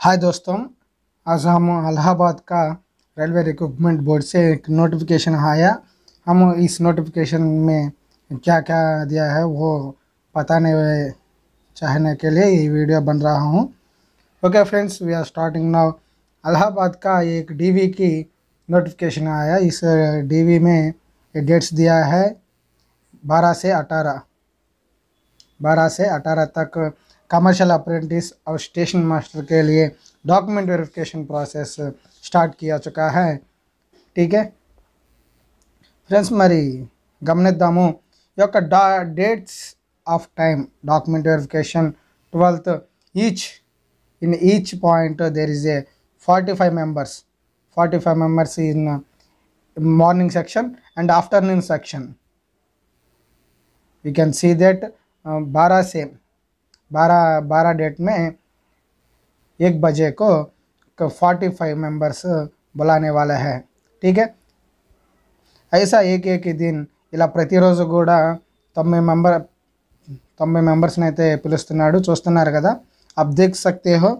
हाय दोस्तों आज हम अलाहाबाद का रेलवे रिक्रूटमेंट बोर्ड से एक नोटिफिकेशन आया हम इस नोटिफिकेशन में क्या क्या दिया है वो बताने चाहने के लिए ये वीडियो बन रहा हूँ okay friends we are starting now Allahabad का एक डीवी की नोटिफिकेशन आया इस डीवी में डेट्स दिया है बारह से अठारह बारह से अठारह तक कमर्शियल अप्रेंटिस और स्टेशन मास्टर के लिए डॉक्यूमेंट वेरिफिकेशन प्रोसेस स्टार्ट किया चुका है ठीक है फ्रेंड्स मरी गमनदा okay dates of time document verification twelfth each in each point there is a forty five members forty five members in morning section and afternoon section you can see that बारह same बारह बारह date में एक बजे को forty five members बुलाने वाले हैं ठीक है ऐसा एक एक दिन ఇలా ప్రతిరోజు కూడా తొంభై మెంబర్ తొంభై మెంబర్స్ని అయితే పిలుస్తున్నాడు చూస్తున్నారు కదా అబ్ దేఖ్ సక్తే హో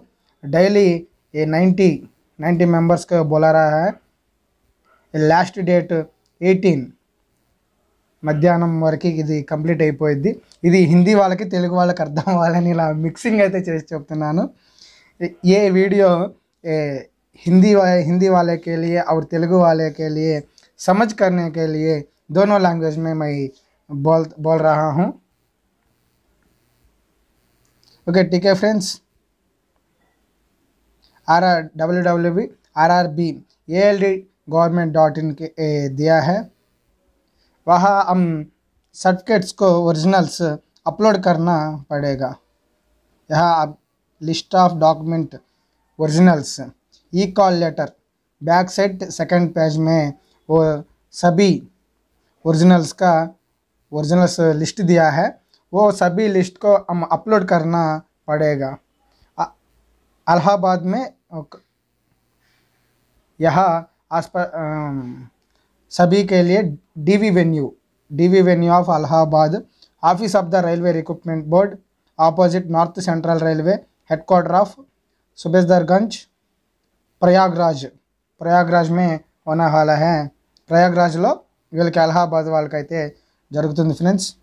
డైలీ ఏ నైంటీ నైంటీ మెంబర్స్కి బొలరా హై లాస్ట్ డేట్ ఎయిటీన్ मध्यान वर की कंप्लीट इधी हिंदी హిందీ వాళ్ళకి वाल వాళ్ళకి అర్థం అవ్వాలని ఇలా మిక్సింగ్ అయితే చేసి చెప్తున్నాను हिंदी वाले हिंदी वाले के लिए और तेलुगु वाले के लिए समझ करने के लिए दोनों लैंग्वेज में मैं बोल बोल रहा हूँ ओके ठीक है friends R R W W B R R B L D government dot in के दिया है वहाँ हम सर्टिफिकेट्स को ओरिजिनल्स अपलोड करना पड़ेगा यह आप list of document originals E call letter back side second page में वो सभी ओरिजिनल्स का ओरिजिनल्स लिस्ट दिया है वो सभी लिस्ट को हम अपलोड करना पड़ेगा अलाहाबाद में यह आसपास सभी के लिए DV venue DV venue of Allahabad office of the railway recruitment board opposite north central railway headquarter of Subedarganj Prayagraj Prayagraj में होने वाला है प्रयागराज वील के अलहबाद वाले जो friends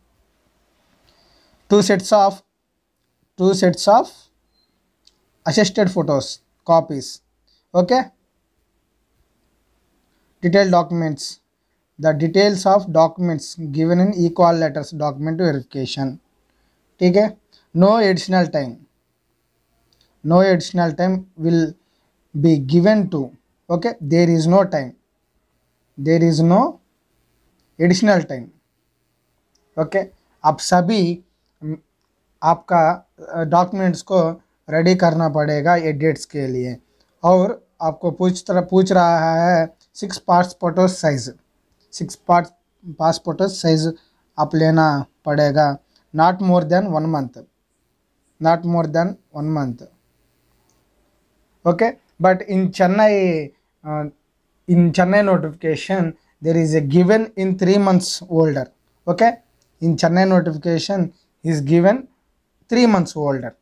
two sets of two sets of attested photo copy okay detailed documents the details of documents given in equal letters document verification ठीक है no additional time no additional time will be given to okay there is no time there is no additional time okay आप सभी आपका documents को ready करना पड़ेगा edits के लिए और आपको पूछ तरह पूछ रहा है six passport size six part passport size आप लेना पड़ेगा not more than one month not more than one month okay but in Chennai in Chennai notification there is a given in three months older okay in Chennai notification is given three months older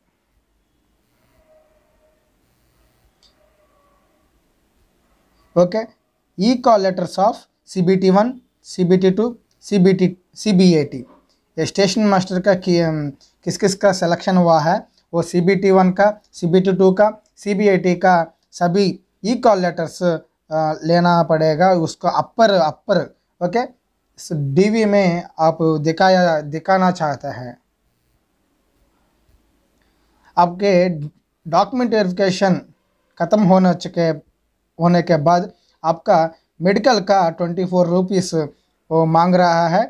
okay e-call letters of CBT1, CBT2, CBT, CBAT. ये station master का कि, um, किस किस का selection हुआ है वो C B T one का सी बी टी टू का सी बी आई टी का सभी ई कॉल लेटर्स लेना पड़ेगा उसको अपर अपर ओके डीवी में आप दिखाया दिखाना चाहते हैं आपके डॉक्यूमेंट वेरिफिकेशन ख़त्म होने चुके होने के बाद आपका मेडिकल का ट्वेंटी फोर रुपीज़ वो मांग रहा है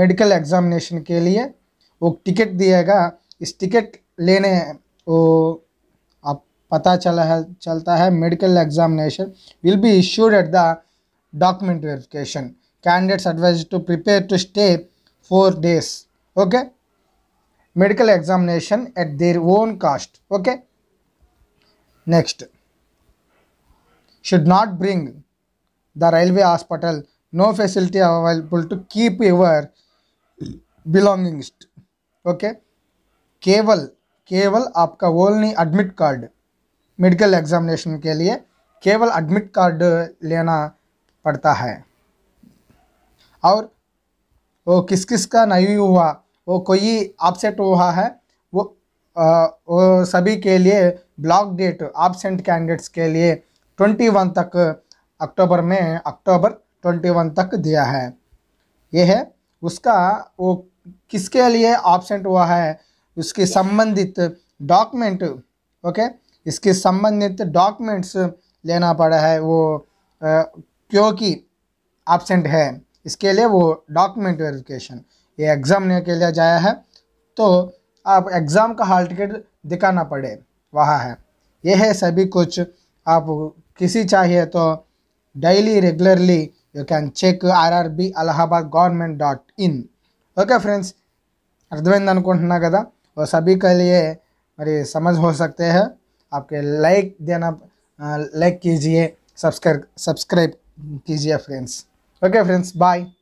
मेडिकल एग्जामिनेशन के लिए वो टिकट दिएगा इस टिकट लेने वो आप पता चला है चलता है medical examination will be issued at the document verification candidates advise to prepare to stay four days okay medical examination at their own cost okay next should not bring the railway hospital no facility available to keep your belongings okay केवल केवल आपका only admit card medical examination के लिए केवल admit card लेना पड़ता है और वो किस किस का नहीं हुआ वो कोई आपसेट हुआ है वो आ, वो सभी के लिए ब्लॉक डेट आपसेंट कैंडिडेट्स के लिए ट्वेंटी वन तक अक्टूबर में अक्टूबर वन तक दिया है ये है उसका वो किसके लिए ऑप्शेंट हुआ है उसके संबंधित डॉक्यूमेंट ओके इसके संबंधित डॉक्यूमेंट्स लेना पड़ा है वो क्योंकि ऑप्शेंट है इसके लिए वो डॉक्यूमेंट वेरिफिकेशन ये एग्ज़ाम के लिए जाया है तो आप एग्ज़ाम का हॉल टिकट दिखाना पड़े वहाँ है यह है सभी कुछ आप किसी चाहिए तो daily regularly you can check R R B Allahabad government dot in okay friends अर्थमक कदा वो सभी के लिए मरी समझ हो सकते हैं आपके लाइक देना लाइक कीजिए सब्सक्राइब सब्सक्राइब कीजिए फ्रेंड्स ओके फ्रेंड्स बाय